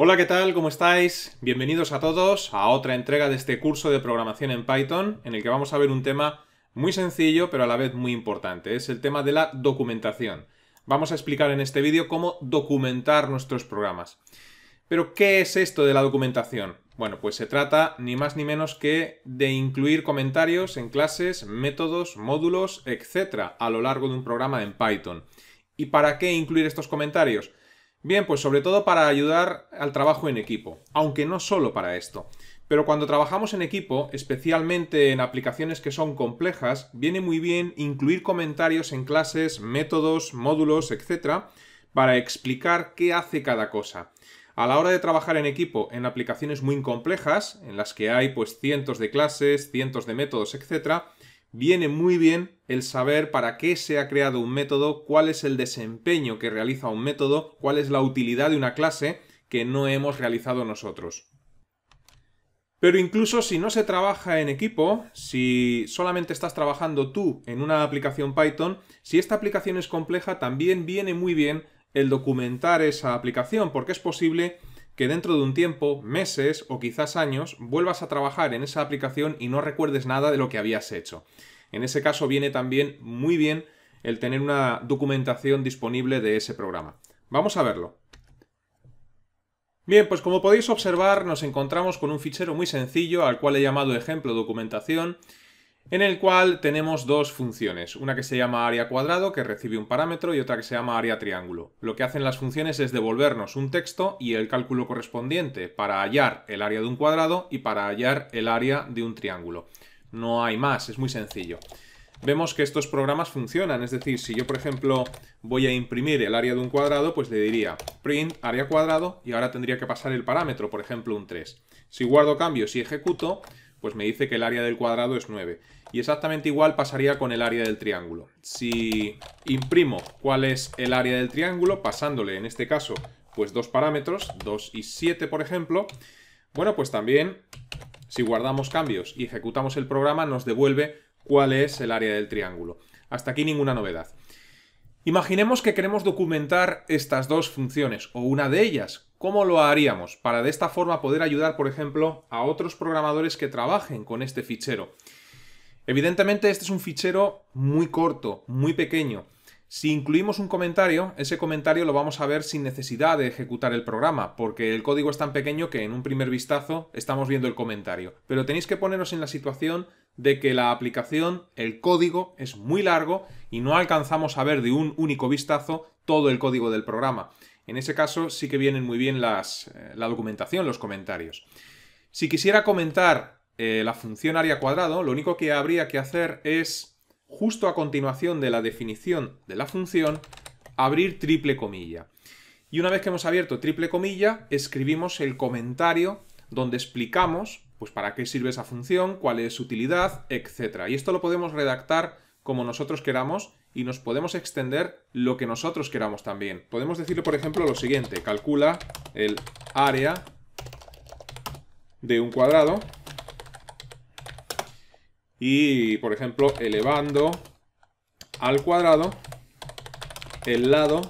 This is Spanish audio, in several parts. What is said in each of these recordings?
Hola, ¿qué tal? ¿Cómo estáis? Bienvenidos a todos a otra entrega de este curso de programación en Python en el que vamos a ver un tema muy sencillo pero a la vez muy importante. Es el tema de la documentación. Vamos a explicar en este vídeo cómo documentar nuestros programas. Pero, ¿qué es esto de la documentación? Bueno, pues se trata ni más ni menos que de incluir comentarios en clases, métodos, módulos, etc. a lo largo de un programa en Python. ¿Y para qué incluir estos comentarios? Bien, pues sobre todo para ayudar al trabajo en equipo, aunque no solo para esto. Pero cuando trabajamos en equipo, especialmente en aplicaciones que son complejas, viene muy bien incluir comentarios en clases, métodos, módulos, etc., para explicar qué hace cada cosa. A la hora de trabajar en equipo en aplicaciones muy complejas, en las que hay pues cientos de clases, cientos de métodos, etcétera viene muy bien el saber para qué se ha creado un método, cuál es el desempeño que realiza un método, cuál es la utilidad de una clase que no hemos realizado nosotros. Pero incluso si no se trabaja en equipo, si solamente estás trabajando tú en una aplicación Python, si esta aplicación es compleja, también viene muy bien el documentar esa aplicación, porque es posible que dentro de un tiempo, meses o quizás años, vuelvas a trabajar en esa aplicación y no recuerdes nada de lo que habías hecho. En ese caso viene también muy bien el tener una documentación disponible de ese programa. Vamos a verlo. Bien, pues como podéis observar nos encontramos con un fichero muy sencillo al cual he llamado ejemplo documentación en el cual tenemos dos funciones, una que se llama área cuadrado, que recibe un parámetro, y otra que se llama área triángulo. Lo que hacen las funciones es devolvernos un texto y el cálculo correspondiente para hallar el área de un cuadrado y para hallar el área de un triángulo. No hay más, es muy sencillo. Vemos que estos programas funcionan, es decir, si yo por ejemplo voy a imprimir el área de un cuadrado, pues le diría print área cuadrado y ahora tendría que pasar el parámetro, por ejemplo un 3. Si guardo cambios y ejecuto, pues me dice que el área del cuadrado es 9. Y exactamente igual pasaría con el área del triángulo. Si imprimo cuál es el área del triángulo, pasándole en este caso pues dos parámetros, 2 y 7 por ejemplo, bueno pues también si guardamos cambios y ejecutamos el programa nos devuelve cuál es el área del triángulo. Hasta aquí ninguna novedad. Imaginemos que queremos documentar estas dos funciones o una de ellas. ¿Cómo lo haríamos? Para de esta forma poder ayudar, por ejemplo, a otros programadores que trabajen con este fichero. Evidentemente este es un fichero muy corto, muy pequeño. Si incluimos un comentario, ese comentario lo vamos a ver sin necesidad de ejecutar el programa, porque el código es tan pequeño que en un primer vistazo estamos viendo el comentario. Pero tenéis que poneros en la situación de que la aplicación, el código, es muy largo y no alcanzamos a ver de un único vistazo todo el código del programa. En ese caso sí que vienen muy bien las, eh, la documentación, los comentarios. Si quisiera comentar eh, la función área cuadrado, lo único que habría que hacer es, justo a continuación de la definición de la función, abrir triple comilla. Y una vez que hemos abierto triple comilla, escribimos el comentario donde explicamos pues para qué sirve esa función, cuál es su utilidad, etcétera. Y esto lo podemos redactar como nosotros queramos y nos podemos extender lo que nosotros queramos también. Podemos decirle, por ejemplo, lo siguiente. Calcula el área de un cuadrado y, por ejemplo, elevando al cuadrado el lado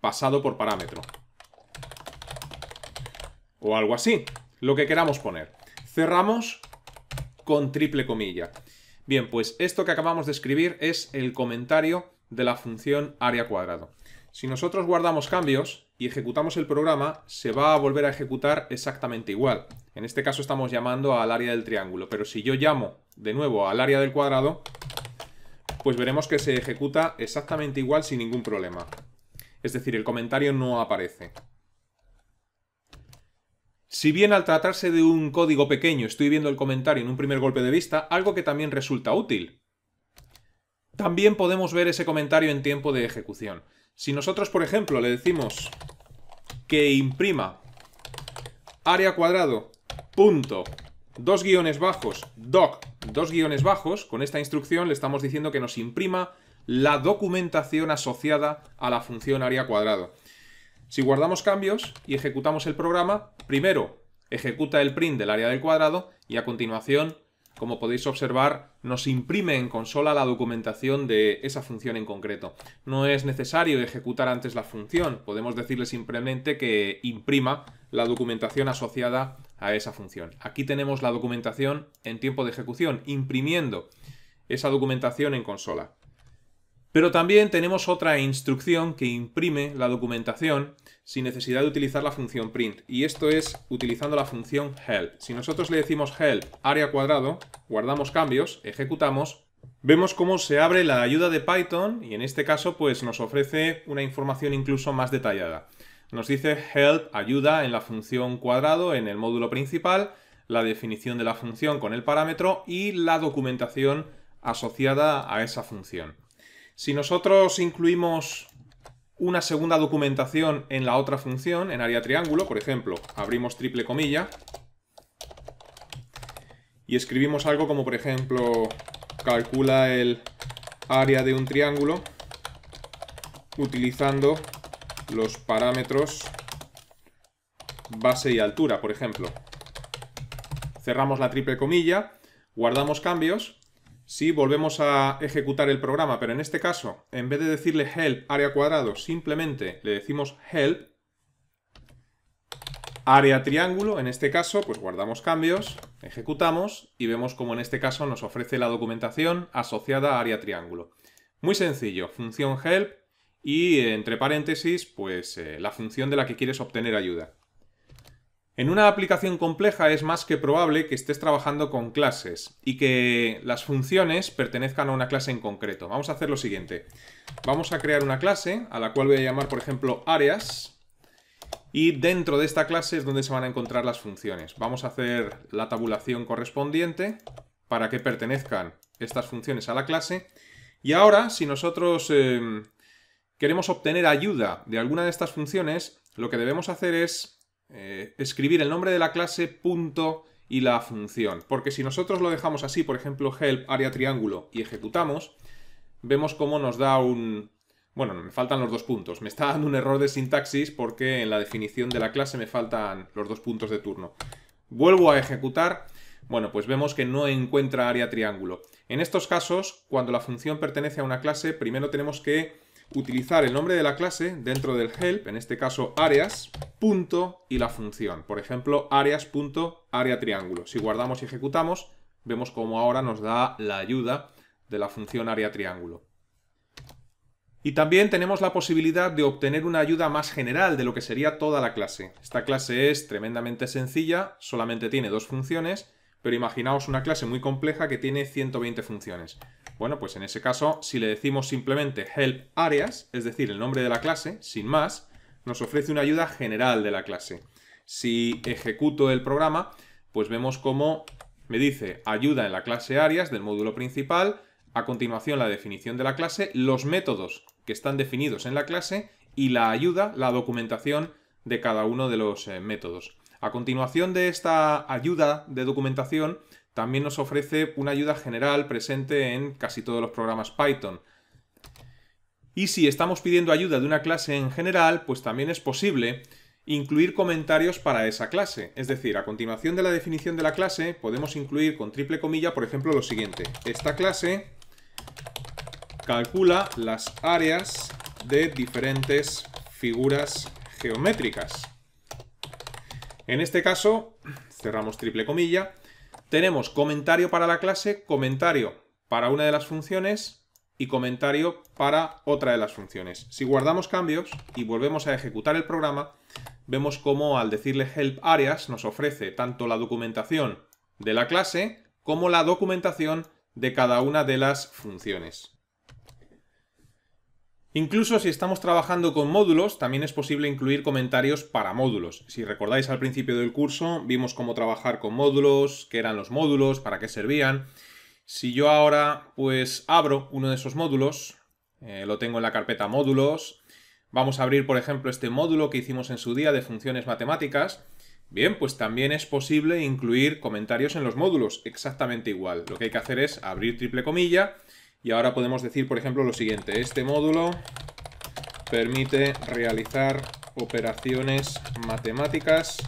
pasado por parámetro. O algo así, lo que queramos poner. Cerramos con triple comilla. Bien, pues esto que acabamos de escribir es el comentario de la función área cuadrado. Si nosotros guardamos cambios y ejecutamos el programa, se va a volver a ejecutar exactamente igual. En este caso estamos llamando al área del triángulo, pero si yo llamo de nuevo al área del cuadrado, pues veremos que se ejecuta exactamente igual sin ningún problema. Es decir, el comentario no aparece. Si bien al tratarse de un código pequeño estoy viendo el comentario en un primer golpe de vista, algo que también resulta útil. También podemos ver ese comentario en tiempo de ejecución. Si nosotros, por ejemplo, le decimos que imprima área cuadrado punto dos guiones bajos doc dos guiones bajos, con esta instrucción le estamos diciendo que nos imprima la documentación asociada a la función área cuadrado. Si guardamos cambios y ejecutamos el programa, primero ejecuta el print del área del cuadrado y a continuación, como podéis observar, nos imprime en consola la documentación de esa función en concreto. No es necesario ejecutar antes la función, podemos decirle simplemente que imprima la documentación asociada a esa función. Aquí tenemos la documentación en tiempo de ejecución, imprimiendo esa documentación en consola. Pero también tenemos otra instrucción que imprime la documentación sin necesidad de utilizar la función print. Y esto es utilizando la función help. Si nosotros le decimos help área cuadrado, guardamos cambios, ejecutamos, vemos cómo se abre la ayuda de Python y en este caso pues nos ofrece una información incluso más detallada. Nos dice help ayuda en la función cuadrado en el módulo principal, la definición de la función con el parámetro y la documentación asociada a esa función. Si nosotros incluimos una segunda documentación en la otra función, en área triángulo, por ejemplo, abrimos triple comilla y escribimos algo como, por ejemplo, calcula el área de un triángulo utilizando los parámetros base y altura, por ejemplo. Cerramos la triple comilla, guardamos cambios si volvemos a ejecutar el programa, pero en este caso, en vez de decirle help área cuadrado, simplemente le decimos help área triángulo, en este caso, pues guardamos cambios, ejecutamos y vemos como en este caso nos ofrece la documentación asociada a área triángulo. Muy sencillo, función help y entre paréntesis, pues eh, la función de la que quieres obtener ayuda. En una aplicación compleja es más que probable que estés trabajando con clases y que las funciones pertenezcan a una clase en concreto. Vamos a hacer lo siguiente. Vamos a crear una clase a la cual voy a llamar, por ejemplo, áreas. Y dentro de esta clase es donde se van a encontrar las funciones. Vamos a hacer la tabulación correspondiente para que pertenezcan estas funciones a la clase. Y ahora, si nosotros eh, queremos obtener ayuda de alguna de estas funciones, lo que debemos hacer es eh, escribir el nombre de la clase, punto y la función. Porque si nosotros lo dejamos así, por ejemplo, help, área triángulo y ejecutamos, vemos cómo nos da un... Bueno, me faltan los dos puntos. Me está dando un error de sintaxis porque en la definición de la clase me faltan los dos puntos de turno. Vuelvo a ejecutar. Bueno, pues vemos que no encuentra área triángulo. En estos casos, cuando la función pertenece a una clase, primero tenemos que utilizar el nombre de la clase dentro del help, en este caso áreas, punto y la función. Por ejemplo, área triángulo. Si guardamos y ejecutamos, vemos cómo ahora nos da la ayuda de la función área triángulo. Y también tenemos la posibilidad de obtener una ayuda más general de lo que sería toda la clase. Esta clase es tremendamente sencilla, solamente tiene dos funciones, pero imaginaos una clase muy compleja que tiene 120 funciones. Bueno, pues en ese caso, si le decimos simplemente help areas, es decir, el nombre de la clase, sin más, nos ofrece una ayuda general de la clase. Si ejecuto el programa, pues vemos cómo me dice ayuda en la clase áreas del módulo principal, a continuación la definición de la clase, los métodos que están definidos en la clase y la ayuda, la documentación de cada uno de los eh, métodos. A continuación de esta ayuda de documentación también nos ofrece una ayuda general presente en casi todos los programas Python. Y si estamos pidiendo ayuda de una clase en general, pues también es posible incluir comentarios para esa clase. Es decir, a continuación de la definición de la clase, podemos incluir con triple comilla, por ejemplo, lo siguiente. Esta clase calcula las áreas de diferentes figuras geométricas. En este caso, cerramos triple comilla, tenemos comentario para la clase, comentario para una de las funciones y comentario para otra de las funciones. Si guardamos cambios y volvemos a ejecutar el programa, vemos cómo al decirle help areas nos ofrece tanto la documentación de la clase como la documentación de cada una de las funciones. Incluso si estamos trabajando con módulos, también es posible incluir comentarios para módulos. Si recordáis al principio del curso, vimos cómo trabajar con módulos, qué eran los módulos, para qué servían. Si yo ahora pues abro uno de esos módulos, eh, lo tengo en la carpeta módulos, vamos a abrir por ejemplo este módulo que hicimos en su día de funciones matemáticas, bien, pues también es posible incluir comentarios en los módulos, exactamente igual. Lo que hay que hacer es abrir triple comilla, y ahora podemos decir, por ejemplo, lo siguiente. Este módulo permite realizar operaciones matemáticas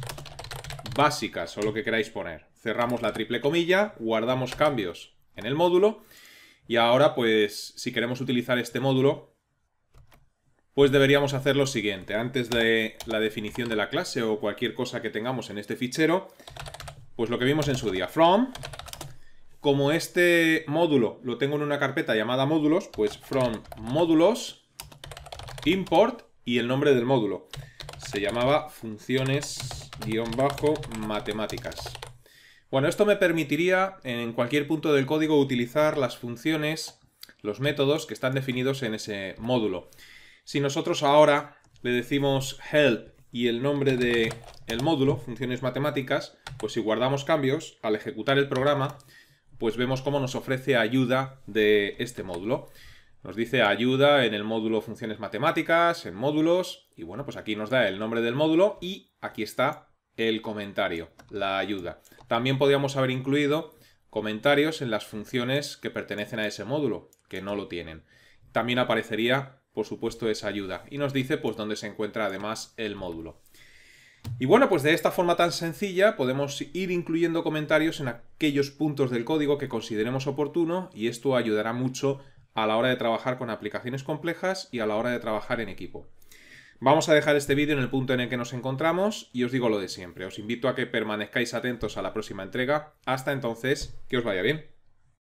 básicas o lo que queráis poner. Cerramos la triple comilla, guardamos cambios en el módulo y ahora pues si queremos utilizar este módulo pues deberíamos hacer lo siguiente. Antes de la definición de la clase o cualquier cosa que tengamos en este fichero, pues lo que vimos en su día, from como este módulo lo tengo en una carpeta llamada módulos, pues from módulos import y el nombre del módulo. Se llamaba funciones-matemáticas. Bueno, esto me permitiría en cualquier punto del código utilizar las funciones, los métodos que están definidos en ese módulo. Si nosotros ahora le decimos help y el nombre del el módulo, funciones matemáticas, pues si guardamos cambios, al ejecutar el programa, pues vemos cómo nos ofrece ayuda de este módulo. Nos dice ayuda en el módulo funciones matemáticas, en módulos, y bueno, pues aquí nos da el nombre del módulo y aquí está el comentario, la ayuda. También podríamos haber incluido comentarios en las funciones que pertenecen a ese módulo, que no lo tienen. También aparecería, por supuesto, esa ayuda y nos dice pues dónde se encuentra además el módulo. Y bueno, pues de esta forma tan sencilla podemos ir incluyendo comentarios en aquellos puntos del código que consideremos oportuno y esto ayudará mucho a la hora de trabajar con aplicaciones complejas y a la hora de trabajar en equipo. Vamos a dejar este vídeo en el punto en el que nos encontramos y os digo lo de siempre. Os invito a que permanezcáis atentos a la próxima entrega. Hasta entonces, que os vaya bien.